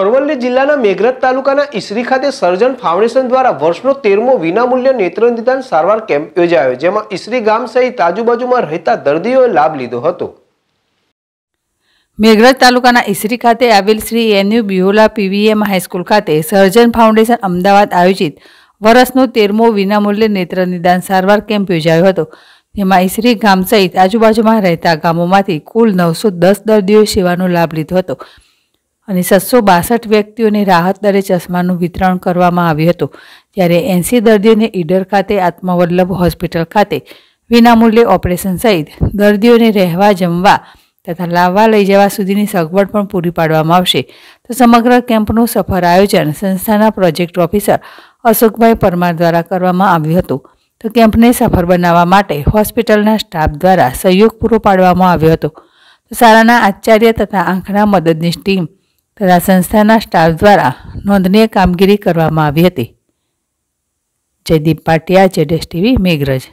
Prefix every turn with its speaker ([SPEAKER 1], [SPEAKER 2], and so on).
[SPEAKER 1] અરવલ્લી જિલ્લાના મેઘરજ તાલુકાના ઈસરી ખાતે સર્જન ફાઉન્ડેશન દ્વારા વર્ષનો તેરમો વિનામૂલ્ય નેત્રનિદાન સારવાર કેમ્પ યોજાયો જેમાં ઈસરી ગામ સહિત આજુબાજુમાં રહેતા દર્દીઓએ લાભ લીધો હતો
[SPEAKER 2] મેઘરજ તાલુકાના ઈસરી ખાતે આવેલ Shri NU Bihola PVM high school ખાતે સર્જન ફાઉન્ડેશન અમદાવાદ આયોજિત વર્ષનો તેરમો વિનામૂલ્ય નેત્રનિદાન સારવાર કેમ્પ યોજાયો હતો જેમાં ઈસરી ગામ સહિત આજુબાજુમાં રહેતા ગામોમાંથી કુલ નવસો દસ દર્દીઓએ સેવાનો લાભ લીધો હતો અને સાતસો બાસઠ વ્યક્તિઓને રાહત દરે ચશ્માનું વિતરણ કરવામાં આવ્યું હતું જ્યારે એંસી દર્દીઓને ઈડર ખાતે આત્મવલ્લભ હોસ્પિટલ ખાતે વિનામૂલ્યે ઓપરેશન સહિત દર્દીઓને રહેવા જમવા તથા લાવવા લઈ જવા સુધીની સગવડ પણ પૂરી પાડવામાં આવશે તો સમગ્ર કેમ્પનું સફર આયોજન સંસ્થાના પ્રોજેક્ટ ઓફિસર અશોકભાઈ પરમાર દ્વારા કરવામાં આવ્યું હતું તો કેમ્પને સફળ બનાવવા માટે હોસ્પિટલના સ્ટાફ દ્વારા સહયોગ પૂરો પાડવામાં આવ્યો હતો તો શાળાના આચાર્ય તથા આંખના મદદની ટીમ તથા સંસ્થાના સ્ટાફ દ્વારા નોંધનીય કામગીરી કરવામાં આવી હતી જયદીપ પાટિયા જેડેસ ટીવી મેઘરજ